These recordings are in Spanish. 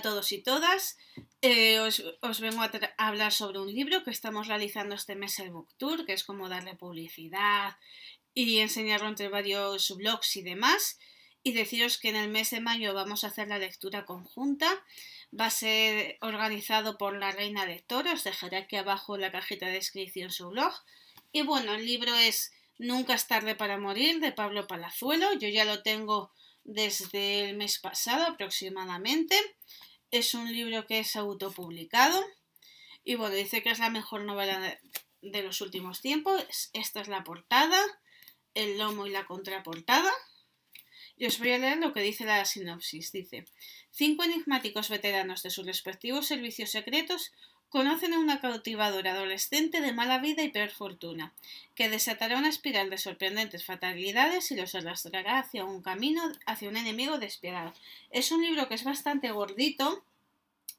todos y todas. Eh, os, vengo a, hablar sobre un libro que estamos realizando este mes el Book Tour, que es como darle publicidad y enseñarlo entre varios blogs y demás. Y deciros que en el mes de mayo vamos a hacer la lectura conjunta. Va a ser organizado por la Reina de Os dejaré aquí abajo en la cajita de descripción su blog. Y bueno, el libro es Nunca es tarde para morir de Pablo Palazuelo. Yo ya lo tengo desde el mes pasado aproximadamente. Es un libro que es autopublicado. Y bueno, dice que es la mejor novela de los últimos tiempos. Esta es la portada, el lomo y la contraportada. Y os voy a leer lo que dice la sinopsis. Dice, cinco enigmáticos veteranos de sus respectivos servicios secretos conocen a una cautivadora adolescente de mala vida y peor fortuna, que desatará una espiral de sorprendentes fatalidades y los arrastrará hacia un camino, hacia un enemigo despiadado. Es un libro que es bastante gordito,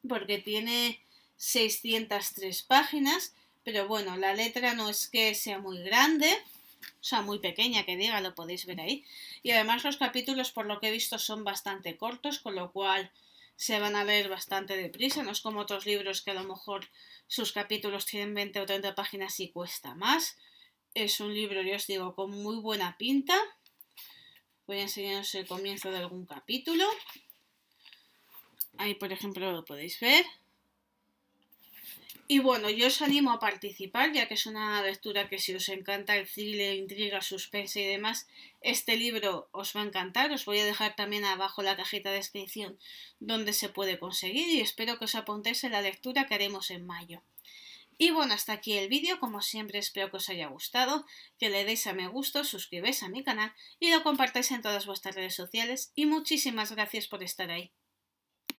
porque tiene 603 páginas, pero bueno, la letra no es que sea muy grande, o sea, muy pequeña, que diga, lo podéis ver ahí. Y además los capítulos, por lo que he visto, son bastante cortos, con lo cual se van a leer bastante deprisa. No es como otros libros que a lo mejor sus capítulos tienen 20 o 30 páginas y cuesta más. Es un libro, yo os digo, con muy buena pinta. Voy a enseñaros el comienzo de algún capítulo. Ahí, por ejemplo, lo podéis ver. Y bueno, yo os animo a participar, ya que es una lectura que si os encanta el thriller, intriga, suspense y demás, este libro os va a encantar. Os voy a dejar también abajo la cajita de descripción donde se puede conseguir y espero que os apuntéis en la lectura que haremos en mayo. Y bueno, hasta aquí el vídeo, como siempre espero que os haya gustado, que le deis a me gusto, suscribáis a mi canal y lo compartáis en todas vuestras redes sociales y muchísimas gracias por estar ahí.